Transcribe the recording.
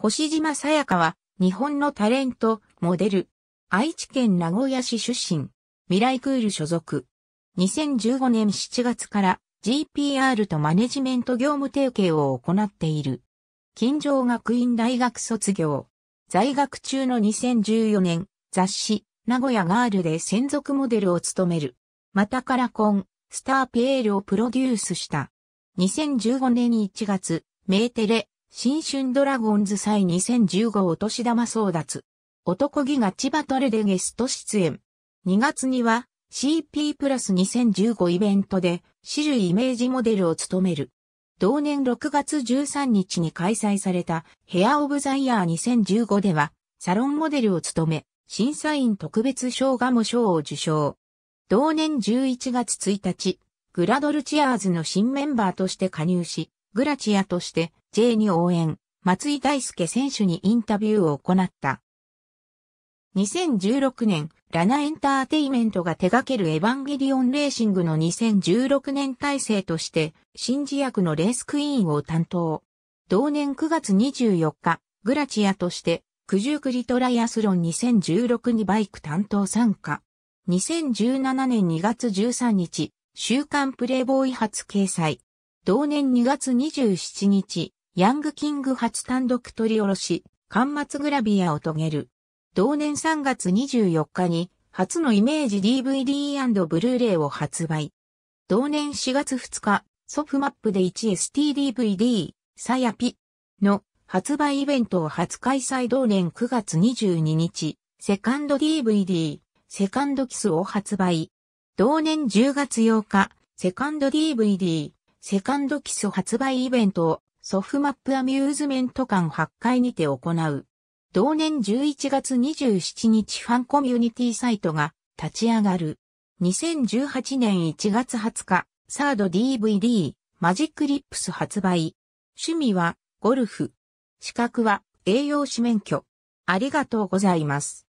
星島さやかは、日本のタレント、モデル。愛知県名古屋市出身。未来クール所属。2015年7月から GPR とマネジメント業務提携を行っている。金城学院大学卒業。在学中の2014年、雑誌、名古屋ガールで専属モデルを務める。またカラコン、スターピエールをプロデュースした。2015年1月、メーテレ、新春ドラゴンズ祭2015お年玉争奪。男気が千葉トレでゲスト出演。2月には CP プラス2015イベントでシルイメージモデルを務める。同年6月13日に開催されたヘアオブザイヤー2015ではサロンモデルを務め、審査員特別賞ガム賞を受賞。同年11月1日、グラドルチアーズの新メンバーとして加入し、グラチアとして J に応援、松井大輔選手にインタビューを行った。2016年、ラナエンターテイメントが手掛けるエヴァンゲリオンレーシングの2016年体制として、新事役のレースクイーンを担当。同年9月24日、グラチアとして、九十九里トライアスロン2016にバイク担当参加。2017年2月13日、週刊プレイボーイ初掲載。同年2月27日、ヤングキング初単独取り下ろし、巻末グラビアを遂げる。同年3月24日に、初のイメージ DVD& ブルーレイを発売。同年4月2日、ソフマップで 1STDVD、サヤピの発売イベントを初開催同年9月22日、セカンド DVD、セカンドキスを発売。同年10月8日、セカンド DVD、セカンドキス発売イベントをソフマップアミューズメント館8階にて行う。同年11月27日ファンコミュニティサイトが立ち上がる。2018年1月20日、サード DVD、マジックリップス発売。趣味は、ゴルフ。資格は、栄養士免許。ありがとうございます。